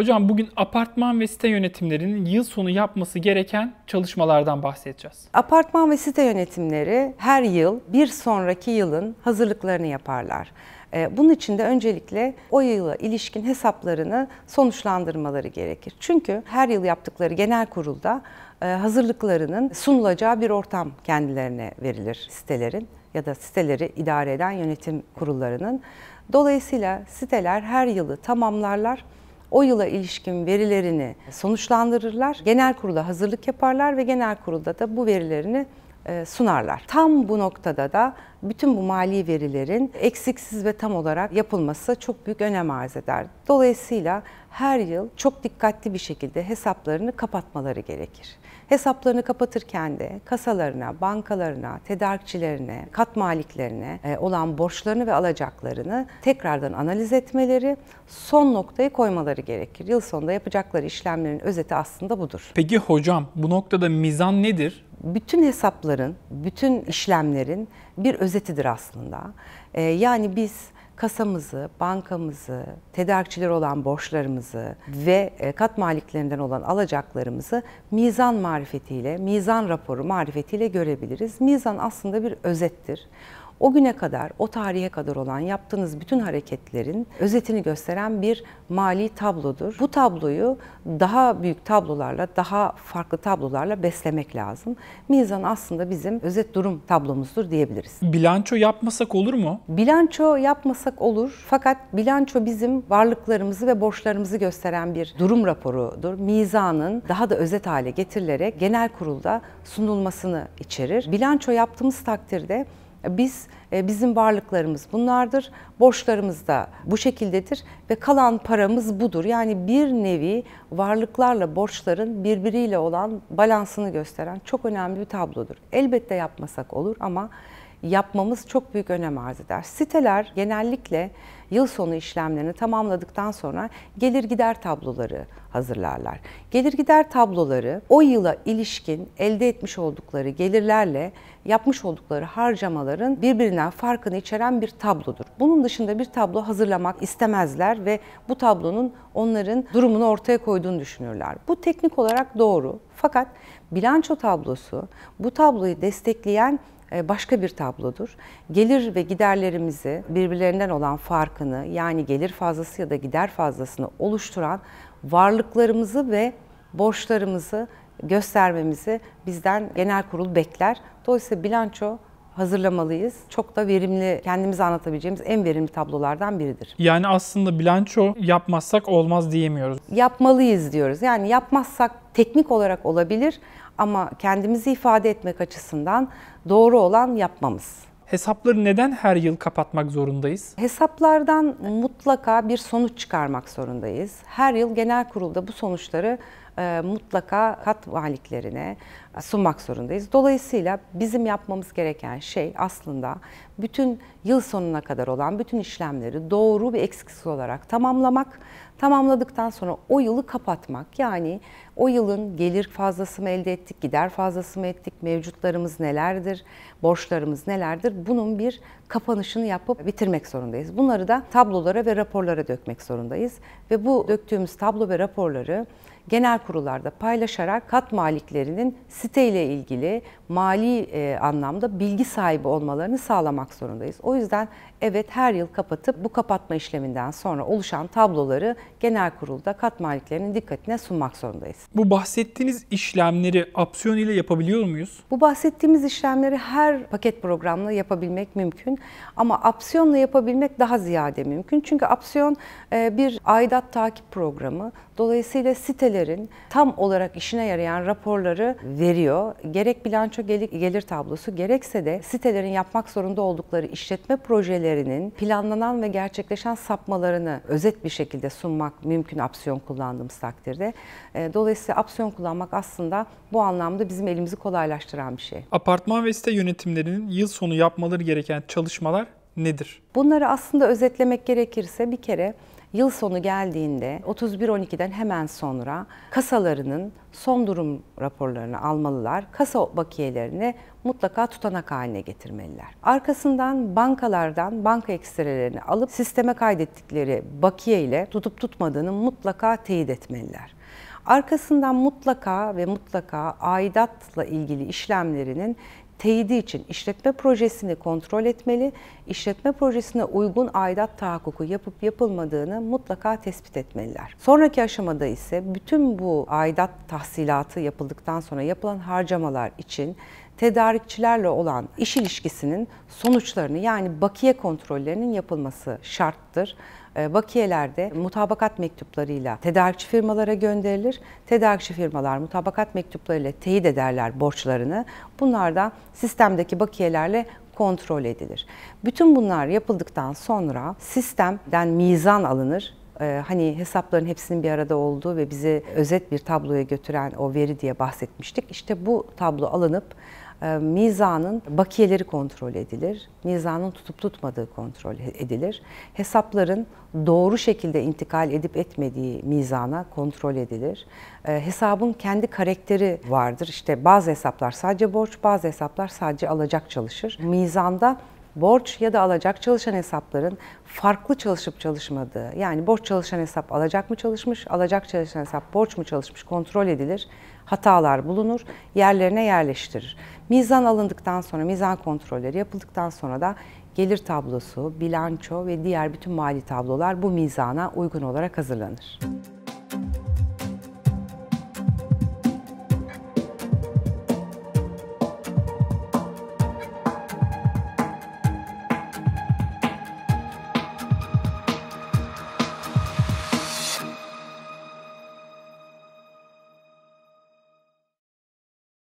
Hocam bugün apartman ve site yönetimlerinin yıl sonu yapması gereken çalışmalardan bahsedeceğiz. Apartman ve site yönetimleri her yıl bir sonraki yılın hazırlıklarını yaparlar. Ee, bunun için de öncelikle o yıla ilişkin hesaplarını sonuçlandırmaları gerekir. Çünkü her yıl yaptıkları genel kurulda e, hazırlıklarının sunulacağı bir ortam kendilerine verilir sitelerin ya da siteleri idare eden yönetim kurullarının. Dolayısıyla siteler her yılı tamamlarlar o yıla ilişkin verilerini sonuçlandırırlar. Genel kurula hazırlık yaparlar ve genel kurulda da bu verilerini e, sunarlar. Tam bu noktada da bütün bu mali verilerin eksiksiz ve tam olarak yapılması çok büyük önem arz eder. Dolayısıyla her yıl çok dikkatli bir şekilde hesaplarını kapatmaları gerekir. Hesaplarını kapatırken de kasalarına, bankalarına, tedarikçilerine, kat maliklerine e, olan borçlarını ve alacaklarını tekrardan analiz etmeleri, son noktayı koymaları gerekir. Yıl sonunda yapacakları işlemlerin özeti aslında budur. Peki hocam bu noktada mizan nedir? bütün hesapların, bütün işlemlerin bir özetidir aslında. E, yani biz kasamızı, bankamızı, tedarikçiler olan borçlarımızı ve e, kat maliklerinden olan alacaklarımızı mizan marifetiyle, mizan raporu marifetiyle görebiliriz. Mizan aslında bir özettir o güne kadar, o tarihe kadar olan yaptığınız bütün hareketlerin özetini gösteren bir mali tablodur. Bu tabloyu daha büyük tablolarla, daha farklı tablolarla beslemek lazım. Mizan aslında bizim özet durum tablomuzdur diyebiliriz. Bilanço yapmasak olur mu? Bilanço yapmasak olur. Fakat bilanço bizim varlıklarımızı ve borçlarımızı gösteren bir durum raporudur. Mizanın daha da özet hale getirilerek genel kurulda sunulmasını içerir. Bilanço yaptığımız takdirde biz e, bizim varlıklarımız bunlardır. Borçlarımız da bu şekildedir ve kalan paramız budur. Yani bir nevi varlıklarla borçların birbiriyle olan balansını gösteren çok önemli bir tablodur. Elbette yapmasak olur ama yapmamız çok büyük önem arz eder. Siteler genellikle yıl sonu işlemlerini tamamladıktan sonra gelir gider tabloları hazırlarlar. Gelir gider tabloları o yıla ilişkin elde etmiş oldukları gelirlerle yapmış oldukları harcamaların birbirinden farkını içeren bir tablodur. Bunun dışında bir tablo hazırlamak istemezler ve bu tablonun onların durumunu ortaya koyduğunu düşünürler. Bu teknik olarak doğru. Fakat bilanço tablosu bu tabloyu destekleyen e, başka bir tablodur. Gelir ve giderlerimizi birbirlerinden olan farkını yani gelir fazlası ya da gider fazlasını oluşturan varlıklarımızı ve borçlarımızı göstermemizi bizden genel kurul bekler. Dolayısıyla bilanço hazırlamalıyız. Çok da verimli, kendimize anlatabileceğimiz en verimli tablolardan biridir. Yani aslında bilanço yapmazsak olmaz diyemiyoruz. Yapmalıyız diyoruz. Yani yapmazsak teknik olarak olabilir ama kendimizi ifade etmek açısından doğru olan yapmamız. Hesapları neden her yıl kapatmak zorundayız? Hesaplardan mutlaka bir sonuç çıkarmak zorundayız. Her yıl genel kurulda bu sonuçları e, mutlaka kat valiklerine sunmak zorundayız. Dolayısıyla bizim yapmamız gereken şey aslında bütün yıl sonuna kadar olan bütün işlemleri doğru bir eksiksiz olarak tamamlamak. Tamamladıktan sonra o yılı kapatmak. Yani o yılın gelir fazlası mı elde ettik, gider fazlası mı ettik, mevcutlarımız nelerdir, borçlarımız nelerdir? Bunun bir kapanışını yapıp bitirmek zorundayız. Bunları da tablolara ve raporlara dökmek zorundayız. Ve bu döktüğümüz tablo ve raporları genel kurullarda paylaşarak kat maliklerinin siteyle ilgili mali e, anlamda bilgi sahibi olmalarını sağlamak zorundayız. O yüzden evet her yıl kapatıp bu kapatma işleminden sonra oluşan tabloları genel kurulda kat maliklerinin dikkatine sunmak zorundayız. Bu bahsettiğiniz işlemleri apsiyon ile yapabiliyor muyuz? Bu bahsettiğimiz işlemleri her paket programla yapabilmek mümkün ama apsiyonla yapabilmek daha ziyade mümkün. Çünkü apsiyon e, bir aidat takip programı. Dolayısıyla sitelerin tam olarak işine yarayan raporları veriyor. Gerek bilanço gelir tablosu gerekse de sitelerin yapmak zorunda oldukları işletme projelerinin planlanan ve gerçekleşen sapmalarını özet bir şekilde sunmak mümkün apsiyon kullandığımız takdirde. Dolayısıyla apsiyon kullanmak aslında bu anlamda bizim elimizi kolaylaştıran bir şey. Apartman ve site yönetimlerinin yıl sonu yapmaları gereken çalışmalar nedir? Bunları aslında özetlemek gerekirse bir kere yıl sonu geldiğinde 31.12'den hemen sonra kasalarının son durum raporlarını almalılar. Kasa bakiyelerini mutlaka tutanak haline getirmeliler. Arkasından bankalardan banka ekstrelerini alıp sisteme kaydettikleri bakiye ile tutup tutmadığını mutlaka teyit etmeliler. Arkasından mutlaka ve mutlaka aidatla ilgili işlemlerinin teyidi için işletme projesini kontrol etmeli, işletme projesine uygun aidat tahakkuku yapıp yapılmadığını mutlaka tespit etmeliler. Sonraki aşamada ise bütün bu aidat tahsilatı yapıldıktan sonra yapılan harcamalar için tedarikçilerle olan iş ilişkisinin sonuçlarını yani bakiye kontrollerinin yapılması şarttır bakiyelerde ee, mutabakat mektuplarıyla tedarikçi firmalara gönderilir. Tedarikçi firmalar mutabakat mektuplarıyla teyit ederler borçlarını. Bunlardan sistemdeki bakiyelerle kontrol edilir. Bütün bunlar yapıldıktan sonra sistemden mizan alınır ee, hani hesapların hepsinin bir arada olduğu ve bizi özet bir tabloya götüren o veri diye bahsetmiştik. İşte bu tablo alınıp e, mizanın bakiyeleri kontrol edilir, mizanın tutup tutmadığı kontrol edilir, hesapların doğru şekilde intikal edip etmediği mizana kontrol edilir. E, hesabın kendi karakteri vardır. İşte bazı hesaplar sadece borç, bazı hesaplar sadece alacak çalışır. Mizanda borç ya da alacak çalışan hesapların farklı çalışıp çalışmadığı, yani borç çalışan hesap alacak mı çalışmış, alacak çalışan hesap borç mu çalışmış kontrol edilir, hatalar bulunur, yerlerine yerleştirir. Mizan alındıktan sonra, mizan kontrolleri yapıldıktan sonra da gelir tablosu, bilanço ve diğer bütün mali tablolar bu mizana uygun olarak hazırlanır. Müzik